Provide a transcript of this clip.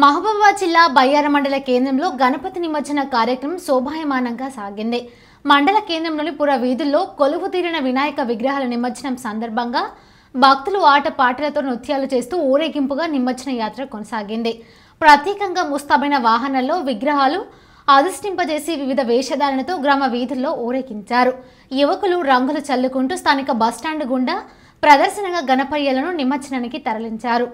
మహబూబాబాద్ జిల్లా బయ్యార మండల కేంద్రంలో గణపతి నిమజ్జన కార్యక్రమం శోభాయమానంగా సాగింది మండల కేంద్రంలోని పుర వీధుల్లో కొలువు తీరిన వినాయక విగ్రహాల నిమజ్జనం సందర్భంగా భక్తులు ఆట పాటలతో నృత్యాలు చేస్తూ ఊరేగింపుగా నిమజ్జన యాత్ర కొనసాగింది ప్రత్యేకంగా ముస్తాబైన వాహనాల్లో విగ్రహాలు అధిష్టింపజేసి వివిధ వేషధారణతో గ్రామ వీధుల్లో ఊరేగించారు యువకులు రంగులు చల్లుకుంటూ స్థానిక బస్టాండ్ గుండా ప్రదర్శనగా గణపయ్యలను నిమజ్జనానికి తరలించారు